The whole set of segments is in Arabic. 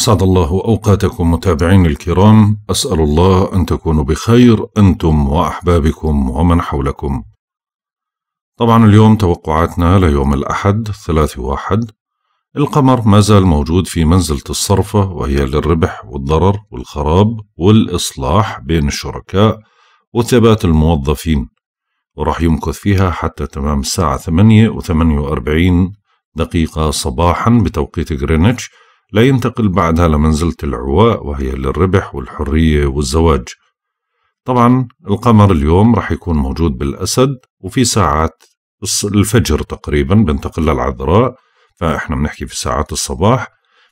أسعد الله أوقاتكم متابعين الكرام أسأل الله أن تكونوا بخير أنتم وأحبابكم ومن حولكم طبعا اليوم توقعاتنا ليوم الاحد ثلاثة واحد القمر ما زال موجود في منزلة الصرفة وهي للربح والضرر والخراب والإصلاح بين الشركاء وثبات الموظفين وراح يمكث فيها حتى تمام الساعة 8 و 48 دقيقة صباحا بتوقيت غرينتش لا ينتقل بعدها لمنزلة العواء وهي للربح والحرية والزواج طبعا القمر اليوم رح يكون موجود بالأسد وفي ساعات الفجر تقريبا بنتقل للعذراء فإحنا بنحكي في ساعات الصباح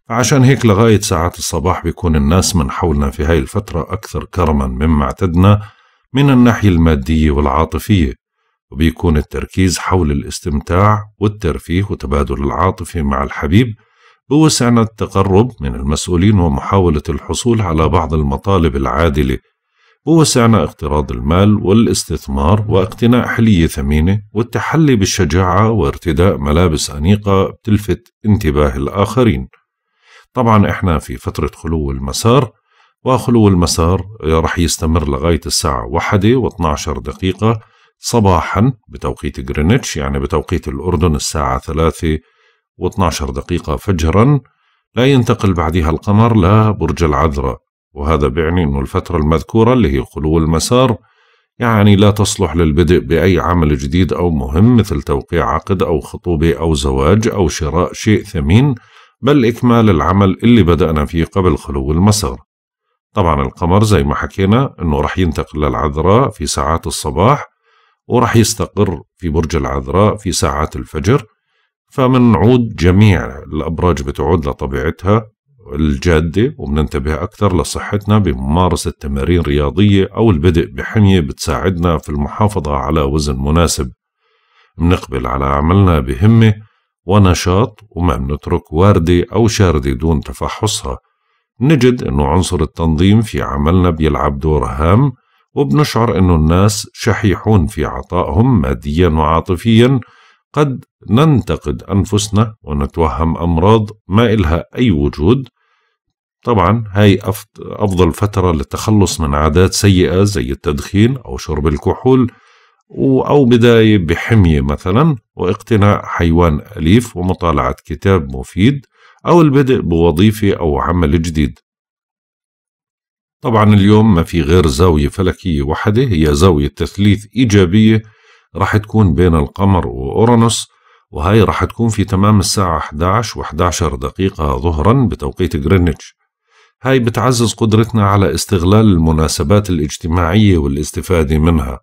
فعشان هيك لغاية ساعات الصباح بيكون الناس من حولنا في هاي الفترة أكثر كرما مما اعتدنا من الناحية المادية والعاطفية وبيكون التركيز حول الاستمتاع والترفيه وتبادل العاطفة مع الحبيب بوسعنا التقرب من المسؤولين ومحاولة الحصول على بعض المطالب العادلة بوسعنا اقتراض المال والاستثمار واقتناء حلية ثمينة والتحلي بالشجاعة وارتداء ملابس أنيقة بتلفت انتباه الآخرين طبعا احنا في فترة خلو المسار وخلو المسار رح يستمر لغاية الساعة واحدة و12 دقيقة صباحا بتوقيت جرينتش يعني بتوقيت الأردن الساعة ثلاثة و12 دقيقة فجرا لا ينتقل بعدها القمر لا برج العذراء وهذا بيعني أن الفترة المذكورة اللي هي خلو المسار يعني لا تصلح للبدء بأي عمل جديد أو مهم مثل توقيع عقد أو خطوبة أو زواج أو شراء شيء ثمين بل إكمال العمل اللي بدأنا فيه قبل خلو المسار طبعا القمر زي ما حكينا أنه رح ينتقل للعذراء في ساعات الصباح ورح يستقر في برج العذراء في ساعات الفجر فمنعود جميع الأبراج بتعود لطبيعتها الجادة وبننتبه أكثر لصحتنا بممارسة تمارين رياضية أو البدء بحمية بتساعدنا في المحافظة على وزن مناسب منقبل على عملنا بهمة ونشاط وما بنترك واردة أو شاردة دون تفحصها نجد أنه عنصر التنظيم في عملنا بيلعب دور هام وبنشعر أنه الناس شحيحون في عطائهم ماديا وعاطفيا قد ننتقد أنفسنا ونتوهم أمراض ما إلها أي وجود طبعا هاي أفضل فترة للتخلص من عادات سيئة زي التدخين أو شرب الكحول أو بداية بحمية مثلا واقتناء حيوان أليف ومطالعة كتاب مفيد أو البدء بوظيفة أو عمل جديد طبعا اليوم ما في غير زاوية فلكية واحدة هي زاوية تثليث إيجابية راح تكون بين القمر وأورانوس وهي راح تكون في تمام الساعة 11 و11 دقيقة ظهرا بتوقيت جرينتش هاي بتعزز قدرتنا على استغلال المناسبات الاجتماعية والاستفادة منها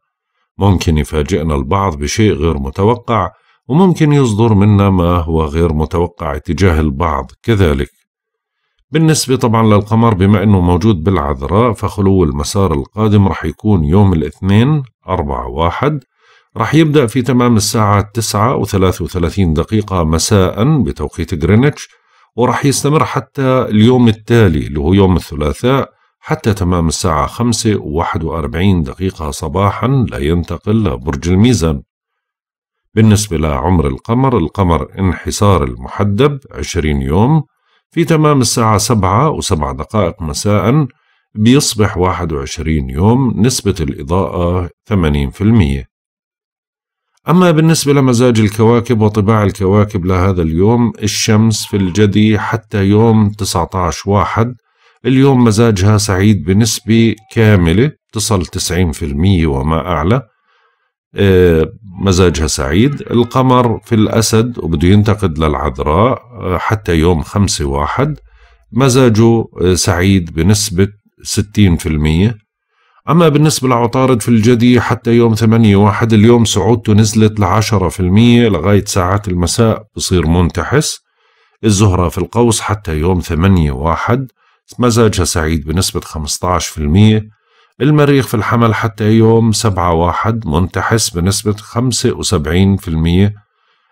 ممكن يفاجئنا البعض بشيء غير متوقع وممكن يصدر منا ما هو غير متوقع تجاه البعض كذلك بالنسبة طبعا للقمر بما أنه موجود بالعذراء فخلو المسار القادم رح يكون يوم الاثنين 4 واحد رح يبدأ في تمام الساعة تسعة وثلاث وثلاثين دقيقة مساء بتوقيت غرينتش ورح يستمر حتى اليوم التالي اللي هو يوم الثلاثاء حتى تمام الساعة خمسة وواحد وأربعين دقيقة صباحا لا ينتقل لبرج الميزان بالنسبة لعمر القمر القمر انحسار المحدب عشرين يوم في تمام الساعة سبعة وسبع دقائق مساء بيصبح واحد وعشرين يوم نسبة الإضاءة ثمانين في المئة أما بالنسبة لمزاج الكواكب وطباع الكواكب لهذا اليوم الشمس في الجدي حتى يوم 19 واحد اليوم مزاجها سعيد بنسبة كاملة تصل 90% وما أعلى آه، مزاجها سعيد القمر في الأسد وبده ينتقد للعذراء آه، حتى يوم خمسة واحد مزاجه آه، سعيد بنسبة 60% أما بالنسبة لعطارد في الجدي حتى يوم 8 واحد اليوم صعودته نزلت لعشرة في المية لغاية ساعات المساء بصير منتحس الزهرة في القوس حتى يوم 8 واحد مزاجها سعيد بنسبة 15 في المية المريخ في الحمل حتى يوم 7 واحد منتحس بنسبة 75 في المية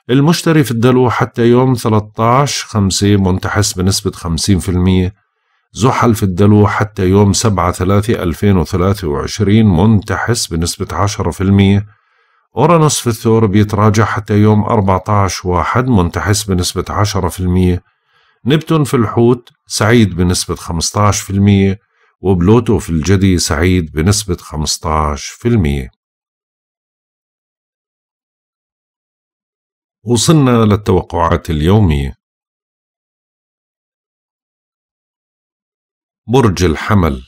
المشتري في الدلو حتى يوم 13 خمسة منتحس بنسبة 50 في المية زحل في الدلو حتى يوم 7/3/2023 منتحس بنسبة 10% أورانوس في الثور بيتراجع حتى يوم 14 واحد منتحس بنسبة 10% نبتون في الحوت سعيد بنسبة 15% وبلوتو في الجدي سعيد بنسبة 15% وصلنا للتوقعات اليومية برج الحمل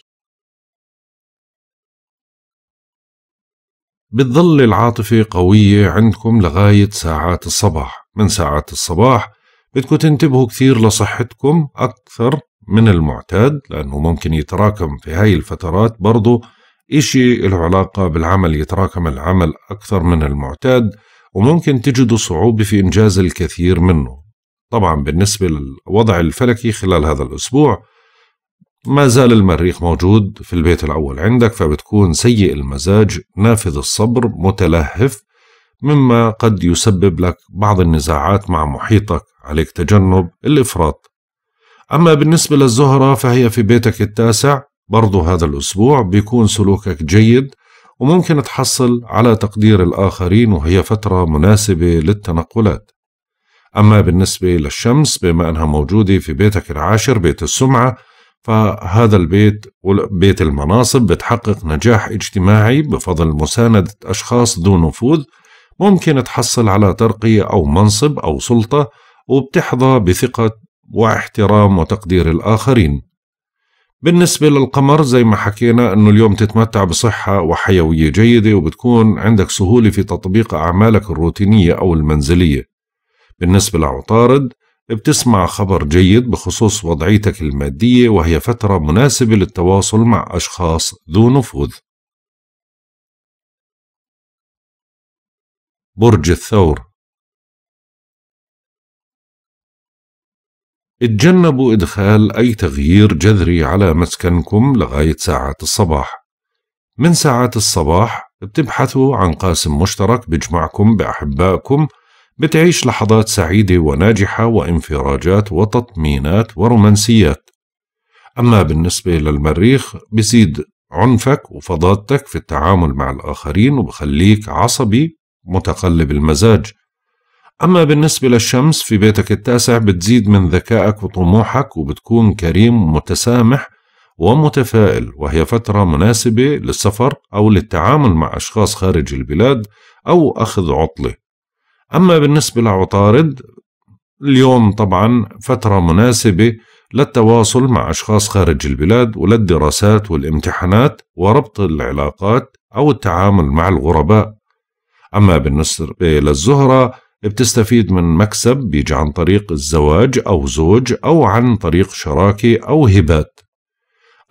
بتظل العاطفة قوية عندكم لغاية ساعات الصباح من ساعات الصباح بدكم تنتبهوا كثير لصحتكم أكثر من المعتاد لأنه ممكن يتراكم في هاي الفترات برضو إشي له علاقة بالعمل يتراكم العمل أكثر من المعتاد وممكن تجدوا صعوبة في إنجاز الكثير منه طبعا بالنسبة للوضع الفلكي خلال هذا الأسبوع ما زال المريخ موجود في البيت الأول عندك فبتكون سيء المزاج نافذ الصبر متلهف مما قد يسبب لك بعض النزاعات مع محيطك عليك تجنب الإفراط أما بالنسبة للزهرة فهي في بيتك التاسع برضو هذا الأسبوع بيكون سلوكك جيد وممكن تحصل على تقدير الآخرين وهي فترة مناسبة للتنقلات أما بالنسبة للشمس بما أنها موجودة في بيتك العاشر بيت السمعة فهذا البيت بيت المناصب بتحقق نجاح اجتماعي بفضل مساندة أشخاص ذو نفوذ ممكن تحصل على ترقية أو منصب أو سلطة وبتحظى بثقة واحترام وتقدير الآخرين بالنسبة للقمر زي ما حكينا أنه اليوم تتمتع بصحة وحيوية جيدة وبتكون عندك سهولة في تطبيق أعمالك الروتينية أو المنزلية بالنسبة لعطارد بتسمع خبر جيد بخصوص وضعيتك المادية وهي فترة مناسبة للتواصل مع أشخاص ذو نفوذ. برج الثور اتجنبوا إدخال أي تغيير جذري على مسكنكم لغاية ساعات الصباح. من ساعات الصباح بتبحثوا عن قاسم مشترك بيجمعكم بأحبائكم بتعيش لحظات سعيدة وناجحة وانفراجات وتطمينات ورومانسيات أما بالنسبة للمريخ بزيد عنفك وفضادتك في التعامل مع الآخرين وبخليك عصبي متقلب المزاج أما بالنسبة للشمس في بيتك التاسع بتزيد من ذكائك وطموحك وبتكون كريم ومتسامح ومتفائل وهي فترة مناسبة للسفر أو للتعامل مع أشخاص خارج البلاد أو أخذ عطلة أما بالنسبة لعطارد اليوم طبعا فترة مناسبة للتواصل مع أشخاص خارج البلاد وللدراسات والامتحانات وربط العلاقات أو التعامل مع الغرباء أما بالنسبة للزهرة بتستفيد من مكسب بيجي عن طريق الزواج أو زوج أو عن طريق شراكة أو هبات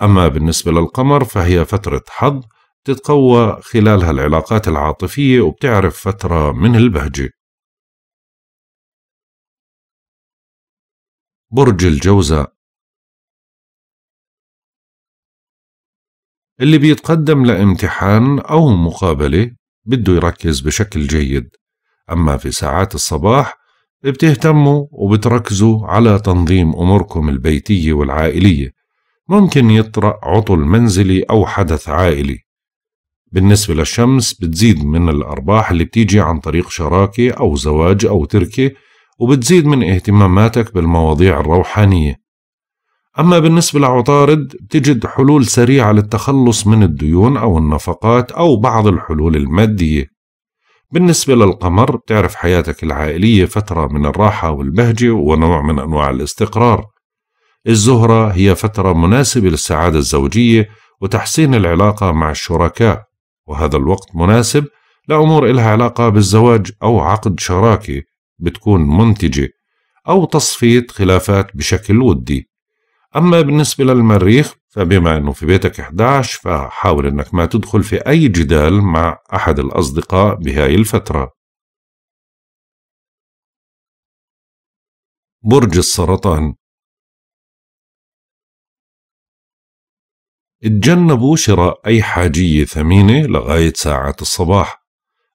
أما بالنسبة للقمر فهي فترة حظ تتقوى خلالها العلاقات العاطفية وبتعرف فترة من البهجة برج الجوزاء اللي بيتقدم لامتحان أو مقابلة بده يركز بشكل جيد أما في ساعات الصباح بتهتموا وبتركزوا على تنظيم أموركم البيتية والعائلية ممكن يطرأ عطل منزلي أو حدث عائلي بالنسبة للشمس بتزيد من الأرباح اللي بتيجي عن طريق شراكة أو زواج أو تركة وبتزيد من اهتماماتك بالمواضيع الروحانية أما بالنسبة لعطارد بتجد حلول سريعة للتخلص من الديون أو النفقات أو بعض الحلول المادية بالنسبة للقمر بتعرف حياتك العائلية فترة من الراحة والبهجة ونوع من أنواع الاستقرار الزهرة هي فترة مناسبة للسعادة الزوجية وتحسين العلاقة مع الشركاء وهذا الوقت مناسب لأمور إلها علاقة بالزواج أو عقد شراكة بتكون منتجة أو تصفية خلافات بشكل ودي أما بالنسبة للمريخ فبما أنه في بيتك 11 فحاول أنك ما تدخل في أي جدال مع أحد الأصدقاء بهاي الفترة برج السرطان اتجنبوا شراء أي حاجية ثمينة لغاية ساعات الصباح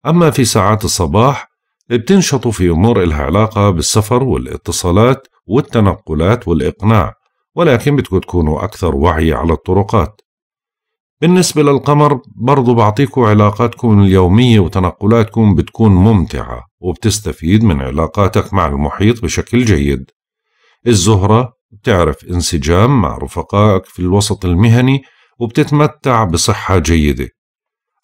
أما في ساعات الصباح بتنشط في أمور إلها علاقة بالسفر والاتصالات والتنقلات والإقناع ولكن بدكم تكونوا أكثر وعي على الطرقات بالنسبة للقمر برضو بعطيكم علاقاتكم اليومية وتنقلاتكم بتكون ممتعة وبتستفيد من علاقاتك مع المحيط بشكل جيد الزهرة بتعرف انسجام مع رفقائك في الوسط المهني وبتتمتع بصحة جيدة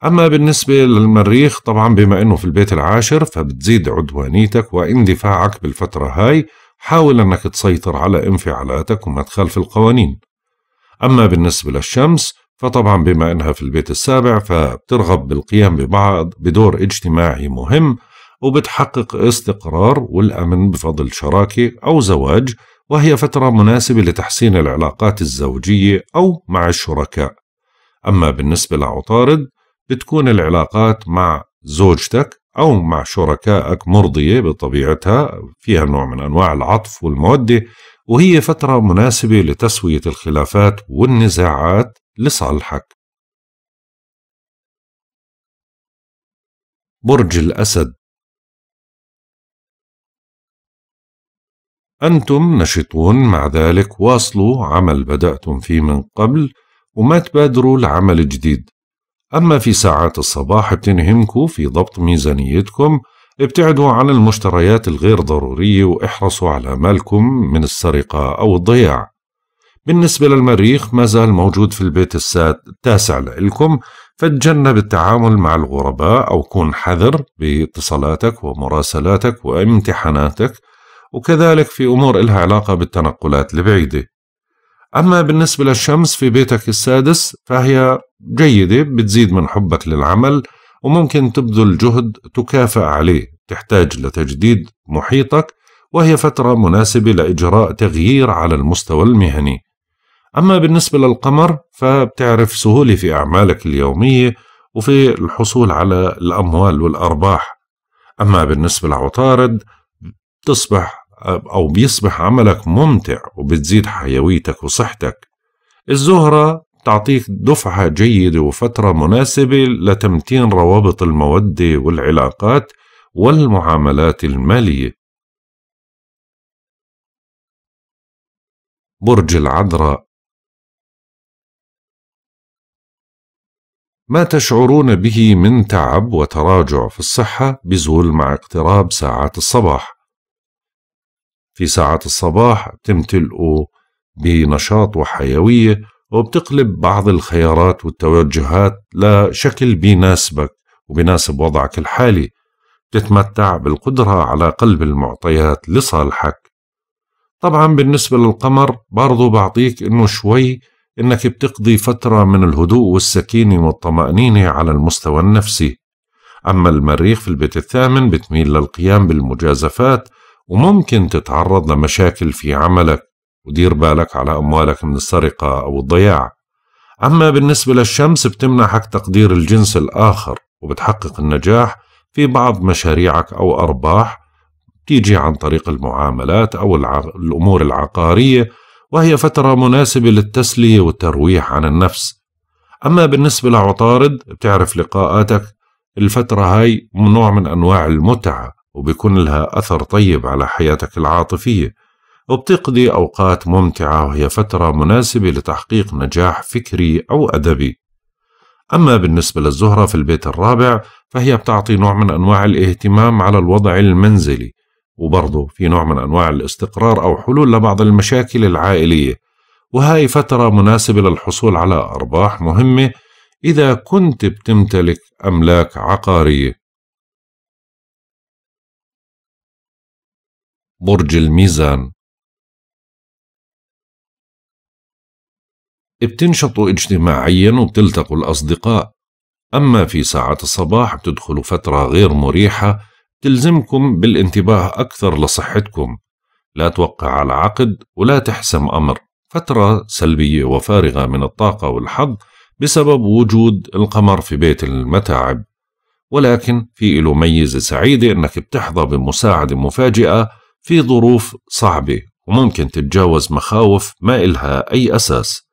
أما بالنسبة للمريخ طبعا بما أنه في البيت العاشر فبتزيد عدوانيتك واندفاعك بالفترة هاي حاول أنك تسيطر على انفعالاتك وما تخالف القوانين أما بالنسبة للشمس فطبعا بما أنها في البيت السابع فبترغب بالقيام ببعض بدور اجتماعي مهم وبتحقق استقرار والأمن بفضل شراكة أو زواج وهي فترة مناسبة لتحسين العلاقات الزوجية أو مع الشركاء أما بالنسبة لعطارد بتكون العلاقات مع زوجتك أو مع شركائك مرضية بطبيعتها فيها نوع من أنواع العطف والمودة وهي فترة مناسبة لتسوية الخلافات والنزاعات لصالحك برج الأسد أنتم نشطون مع ذلك واصلوا عمل بدأتم فيه من قبل وما تبادروا لعمل جديد أما في ساعات الصباح بتنهمكوا في ضبط ميزانيتكم ابتعدوا عن المشتريات الغير ضرورية واحرصوا على مالكم من السرقة أو الضياع بالنسبة للمريخ ما زال موجود في البيت التاسع لإلكم فتجنب التعامل مع الغرباء أو كن حذر باتصالاتك ومراسلاتك وامتحاناتك وكذلك في أمور إلها علاقة بالتنقلات البعيدة أما بالنسبة للشمس في بيتك السادس فهي جيدة بتزيد من حبك للعمل وممكن تبذل جهد تكافئ عليه تحتاج لتجديد محيطك وهي فترة مناسبة لإجراء تغيير على المستوى المهني أما بالنسبة للقمر فبتعرف سهولة في أعمالك اليومية وفي الحصول على الأموال والأرباح أما بالنسبة لعطارد بتصبح أو بيصبح عملك ممتع وبتزيد حيويتك وصحتك الزهرة تعطيك دفعة جيدة وفترة مناسبة لتمتين روابط المودة والعلاقات والمعاملات المالية. برج العذراء ما تشعرون به من تعب وتراجع في الصحة بزول مع اقتراب ساعات الصباح. في ساعات الصباح تمتلئوا بنشاط وحيوية وبتقلب بعض الخيارات والتوجهات لشكل بيناسبك وبناسب وضعك الحالي تتمتع بالقدرة على قلب المعطيات لصالحك طبعا بالنسبة للقمر برضو بعطيك انه شوي انك بتقضي فترة من الهدوء والسكينة والطمأنينة على المستوى النفسي أما المريخ في البيت الثامن بتميل للقيام بالمجازفات وممكن تتعرض لمشاكل في عملك ودير بالك على أموالك من السرقة أو الضياع أما بالنسبة للشمس بتمنحك تقدير الجنس الآخر وبتحقق النجاح في بعض مشاريعك أو أرباح تيجي عن طريق المعاملات أو الأمور العقارية وهي فترة مناسبة للتسلية والترويح عن النفس أما بالنسبة لعطارد بتعرف لقاءاتك الفترة هاي نوع من أنواع المتعة وبيكون لها أثر طيب على حياتك العاطفية وبتقضي أوقات ممتعة وهي فترة مناسبة لتحقيق نجاح فكري أو أدبي أما بالنسبة للزهرة في البيت الرابع فهي بتعطي نوع من أنواع الاهتمام على الوضع المنزلي وبرضه في نوع من أنواع الاستقرار أو حلول لبعض المشاكل العائلية وهاي فترة مناسبة للحصول على أرباح مهمة إذا كنت بتمتلك أملاك عقارية برج الميزان بتنشطوا اجتماعيا وبتلتقوا الأصدقاء أما في ساعة الصباح بتدخلوا فترة غير مريحة تلزمكم بالانتباه أكثر لصحتكم لا توقع على عقد ولا تحسم أمر فترة سلبية وفارغة من الطاقة والحظ بسبب وجود القمر في بيت المتاعب ولكن في له ميزة سعيدة أنك بتحظى بمساعدة مفاجئة في ظروف صعبة وممكن تتجاوز مخاوف ما إلها أي أساس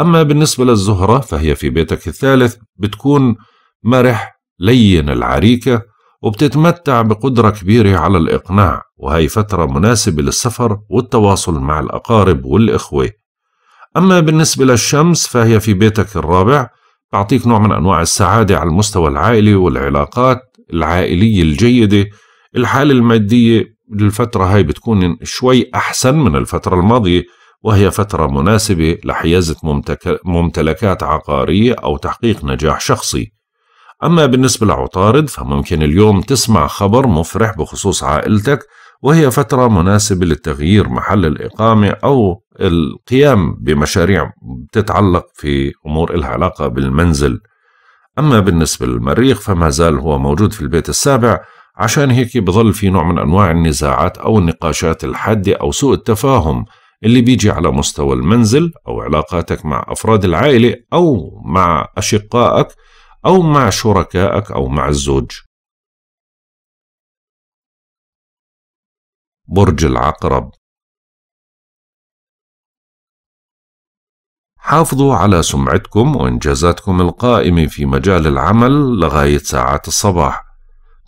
أما بالنسبة للزهرة فهي في بيتك الثالث بتكون مرح لين العريكة وبتتمتع بقدرة كبيرة على الإقناع وهي فترة مناسبة للسفر والتواصل مع الأقارب والإخوة أما بالنسبة للشمس فهي في بيتك الرابع تعطيك نوع من أنواع السعادة على المستوى العائلي والعلاقات العائلية الجيدة الحالة المادية للفترة هاي بتكون شوي أحسن من الفترة الماضية وهي فترة مناسبة لحيازة ممتلكات عقارية أو تحقيق نجاح شخصي أما بالنسبة لعطارد فممكن اليوم تسمع خبر مفرح بخصوص عائلتك وهي فترة مناسبة للتغيير محل الإقامة أو القيام بمشاريع تتعلق في أمور إلها علاقة بالمنزل أما بالنسبة للمريخ فما زال هو موجود في البيت السابع عشان هيك بظل في نوع من أنواع النزاعات أو النقاشات الحادة أو سوء التفاهم اللي بيجي على مستوى المنزل أو علاقاتك مع أفراد العائلة أو مع أشقائك أو مع شركائك أو مع الزوج برج العقرب حافظوا على سمعتكم وإنجازاتكم القائمة في مجال العمل لغاية ساعات الصباح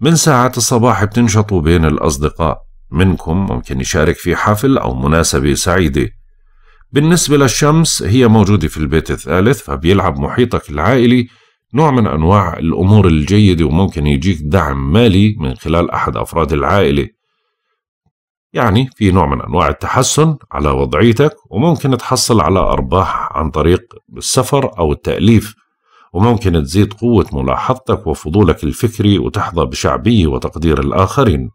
من ساعات الصباح بتنشطوا بين الأصدقاء منكم ممكن يشارك في حفل أو مناسبة سعيدة بالنسبة للشمس هي موجودة في البيت الثالث فبيلعب محيطك العائلي نوع من أنواع الأمور الجيدة وممكن يجيك دعم مالي من خلال أحد أفراد العائلة يعني في نوع من أنواع التحسن على وضعيتك وممكن تحصل على أرباح عن طريق السفر أو التأليف وممكن تزيد قوة ملاحظتك وفضولك الفكري وتحظى بشعبية وتقدير الآخرين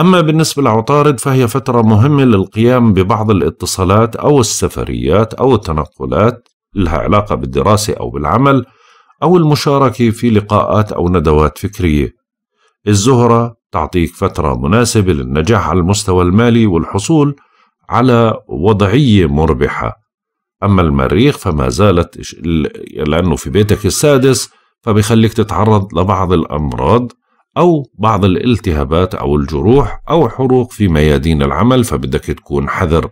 أما بالنسبة لعطارد فهي فترة مهمة للقيام ببعض الاتصالات أو السفريات أو التنقلات لها علاقة بالدراسة أو بالعمل أو المشاركة في لقاءات أو ندوات فكرية. الزهرة تعطيك فترة مناسبة للنجاح على المستوى المالي والحصول على وضعية مربحة. أما المريخ فما زالت لأنه في بيتك السادس فبيخليك تتعرض لبعض الأمراض أو بعض الالتهابات أو الجروح أو حروق في ميادين العمل فبدك تكون حذر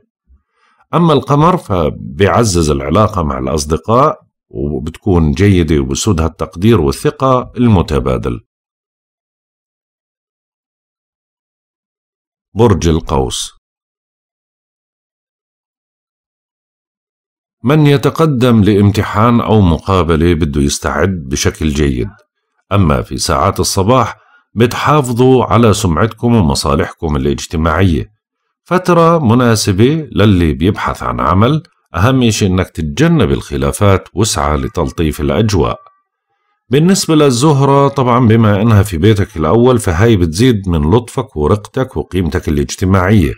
أما القمر فبيعزز العلاقة مع الأصدقاء وبتكون جيدة وبسودها التقدير والثقة المتبادل برج القوس من يتقدم لامتحان أو مقابلة بده يستعد بشكل جيد أما في ساعات الصباح بتحافظوا على سمعتكم ومصالحكم الاجتماعية فترة مناسبة للي بيبحث عن عمل أهم شيء إنك تتجنب الخلافات وسعى لتلطيف الأجواء بالنسبة للزهرة طبعا بما إنها في بيتك الأول فهاي بتزيد من لطفك ورقتك وقيمتك الاجتماعية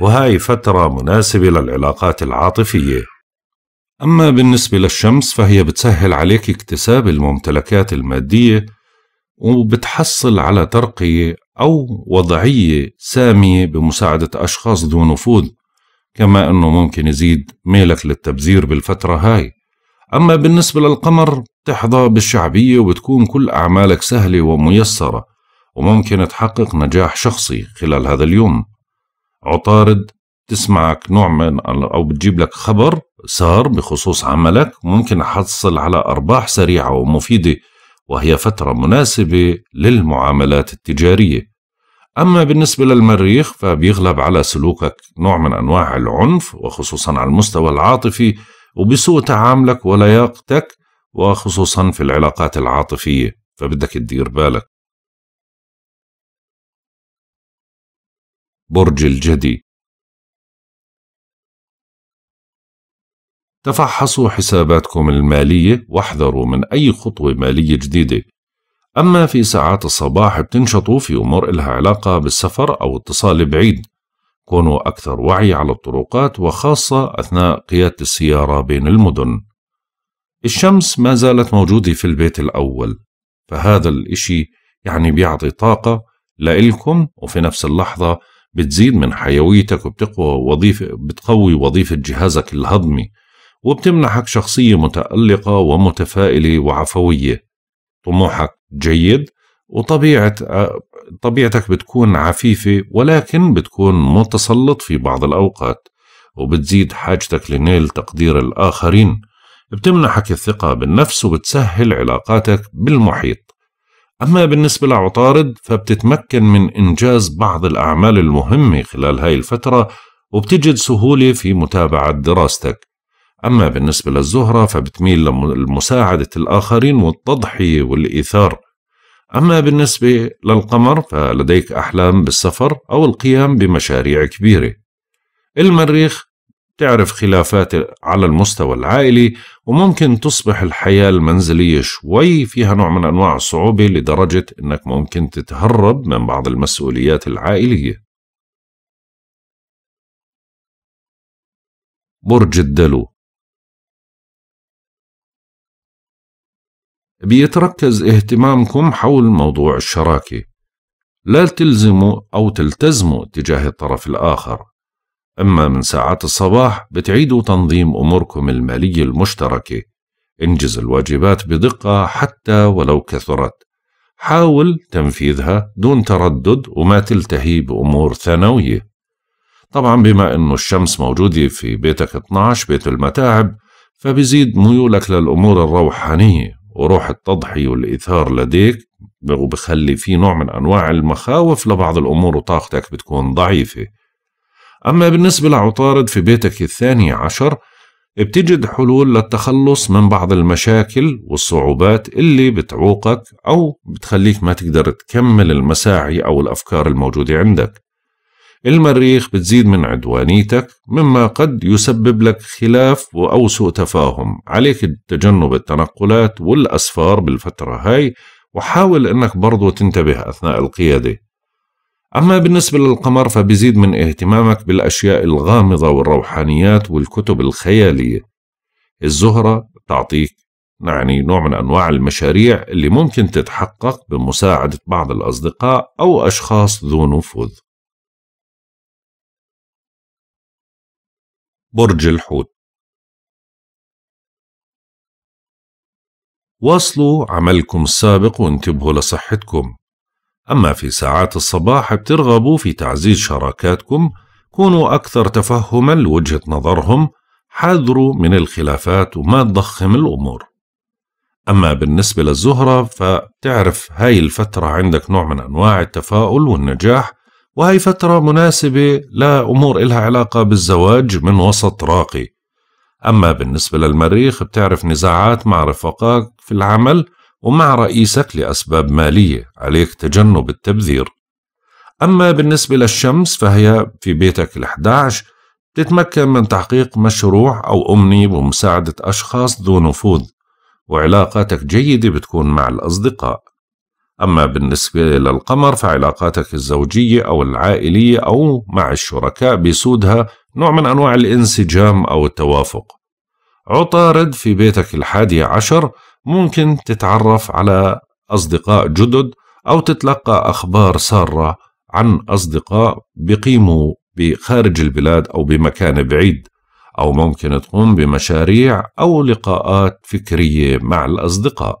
وهاي فترة مناسبة للعلاقات العاطفية أما بالنسبة للشمس فهي بتسهل عليك اكتساب الممتلكات المادية وبتحصل على ترقية أو وضعية سامية بمساعدة أشخاص ذو نفوذ كما أنه ممكن يزيد ميلك للتبذير بالفترة هاي أما بالنسبة للقمر تحظى بالشعبية وبتكون كل أعمالك سهلة وميسرة وممكن تحقق نجاح شخصي خلال هذا اليوم عطارد تسمعك نوع من أو بتجيب لك خبر صار بخصوص عملك ممكن تحصل على أرباح سريعة ومفيدة وهي فترة مناسبة للمعاملات التجارية أما بالنسبة للمريخ فبيغلب على سلوكك نوع من أنواع العنف وخصوصا على المستوى العاطفي وبسوء تعاملك ولياقتك وخصوصا في العلاقات العاطفية فبدك تدير بالك برج الجدي تفحصوا حساباتكم المالية واحذروا من أي خطوة مالية جديدة أما في ساعات الصباح بتنشطوا في أمور إلها علاقة بالسفر أو اتصال بعيد كونوا أكثر وعي على الطرقات وخاصة أثناء قيادة السيارة بين المدن الشمس ما زالت موجودة في البيت الأول فهذا الإشي يعني بيعطي طاقة لإلكم وفي نفس اللحظة بتزيد من حيويتك وبتقوى وظيفة بتقوي وظيفة جهازك الهضمي وبتمنحك شخصية متألقة ومتفائلة وعفوية طموحك جيد وطبيعة آه، طبيعتك بتكون عفيفة ولكن بتكون متسلط في بعض الأوقات وبتزيد حاجتك لنيل تقدير الآخرين بتمنحك الثقة بالنفس وبتسهل علاقاتك بالمحيط أما بالنسبة لعطارد فبتتمكن من إنجاز بعض الأعمال المهمة خلال هاي الفترة وبتجد سهولة في متابعة دراستك أما بالنسبة للزهرة فبتميل لمساعدة الآخرين والتضحية والإيثار أما بالنسبة للقمر فلديك أحلام بالسفر أو القيام بمشاريع كبيرة المريخ تعرف خلافات على المستوى العائلي وممكن تصبح الحياة المنزلية شوي فيها نوع من أنواع الصعوبة لدرجة أنك ممكن تتهرب من بعض المسؤوليات العائلية برج الدلو بيتركز اهتمامكم حول موضوع الشراكة لا تلزموا أو تلتزموا تجاه الطرف الآخر أما من ساعات الصباح بتعيدوا تنظيم أموركم المالية المشتركة انجز الواجبات بدقة حتى ولو كثرت حاول تنفيذها دون تردد وما تلتهي بأمور ثانوية طبعا بما أنه الشمس موجودة في بيتك 12 بيت المتاعب فبزيد ميولك للأمور الروحانية وروح التضحية والإثار لديك وبخلي في نوع من أنواع المخاوف لبعض الأمور وطاقتك بتكون ضعيفة أما بالنسبة لعطارد في بيتك الثاني عشر بتجد حلول للتخلص من بعض المشاكل والصعوبات اللي بتعوقك أو بتخليك ما تقدر تكمل المساعي أو الأفكار الموجودة عندك المريخ بتزيد من عدوانيتك مما قد يسبب لك خلاف أو سوء تفاهم عليك تجنب التنقلات والأسفار بالفترة هاي وحاول أنك برضو تنتبه أثناء القيادة أما بالنسبة للقمر فبيزيد من اهتمامك بالأشياء الغامضة والروحانيات والكتب الخيالية الزهرة تعطيك يعني نوع من أنواع المشاريع اللي ممكن تتحقق بمساعدة بعض الأصدقاء أو أشخاص ذو نفوذ برج الحوت واصلوا عملكم السابق وانتبهوا لصحتكم أما في ساعات الصباح بترغبوا في تعزيز شراكاتكم كونوا أكثر تفهما لوجهة نظرهم حذروا من الخلافات وما تضخم الأمور أما بالنسبة للزهرة فتعرف هاي الفترة عندك نوع من أنواع التفاؤل والنجاح وهي فترة مناسبة لأمور إلها علاقة بالزواج من وسط راقي أما بالنسبة للمريخ بتعرف نزاعات مع رفقائك في العمل ومع رئيسك لأسباب مالية عليك تجنب التبذير أما بالنسبة للشمس فهي في بيتك ال11 تتمكن من تحقيق مشروع أو أمنية بمساعدة أشخاص ذو نفوذ وعلاقاتك جيدة بتكون مع الأصدقاء أما بالنسبة للقمر فعلاقاتك الزوجية أو العائلية أو مع الشركاء بيسودها نوع من أنواع الانسجام أو التوافق عطارد في بيتك الحادي عشر ممكن تتعرف على أصدقاء جدد أو تتلقى أخبار سارة عن أصدقاء بقيموا بخارج البلاد أو بمكان بعيد أو ممكن تقوم بمشاريع أو لقاءات فكرية مع الأصدقاء